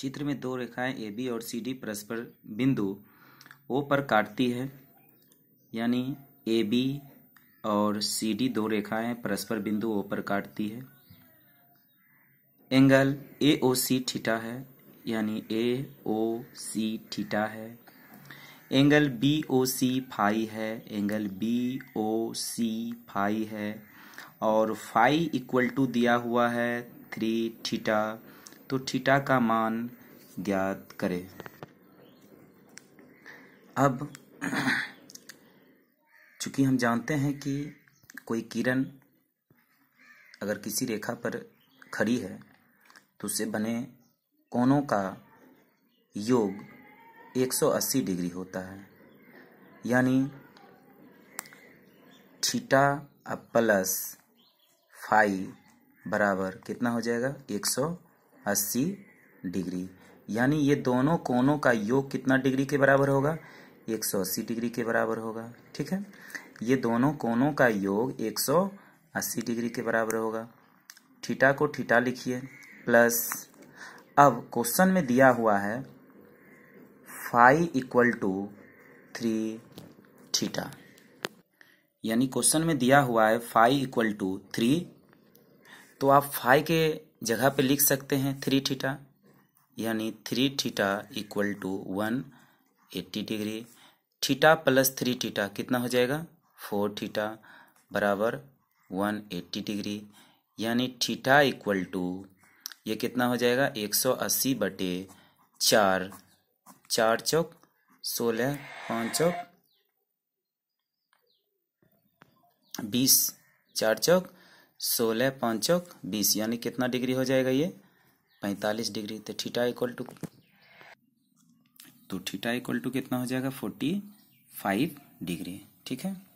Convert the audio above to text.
चित्र में दो रेखाएं ए बी और सी डी परस्पर बिंदु ओ पर काटती है यानी ए बी और सी डी दो रेखाएं परस्पर बिंदु ओ पर काटती है angle A O C theta है यानी ए ओ सी ठीटा है angle B O C phi है angle B O C phi है और फाई इक्वल टू दिया हुआ है थ्री ठीटा तो थीटा का मान ज्ञात करें अब चूंकि हम जानते हैं कि कोई किरण अगर किसी रेखा पर खड़ी है तो उससे बने कोणों का योग 180 डिग्री होता है यानी थीटा प्लस फाइव बराबर कितना हो जाएगा अस्सी डिग्री यानी ये दोनों कोनों का योग कितना डिग्री के बराबर होगा एक सौ अस्सी डिग्री के बराबर होगा ठीक है ये दोनों कोनों का योग एक सौ अस्सी डिग्री के बराबर होगा ठीटा को ठीटा लिखिए प्लस अब क्वेश्चन में दिया हुआ है five equal to three theta यानी क्वेश्चन में दिया हुआ है फाइव इक्वल टू थ्री तो आप फाइव के जगह पे लिख सकते हैं थ्री थीटा यानी three theta equal to one eighty degree theta plus three theta कितना हो जाएगा फोर थीटा बराबर वन एट्टी डिग्री यानी थीटा इक्वल टू ये कितना हो जाएगा एक सौ अस्सी बटे चार चार चौक सोलह पाँच चौक बीस चार चौक सोलह पाँचों बीस यानी कितना डिग्री हो जाएगा ये पैंतालीस डिग्री तो ठीटा इक्वल टू तो ठीटा इक्वल टू कितना हो जाएगा फोर्टी फाइव डिग्री ठीक है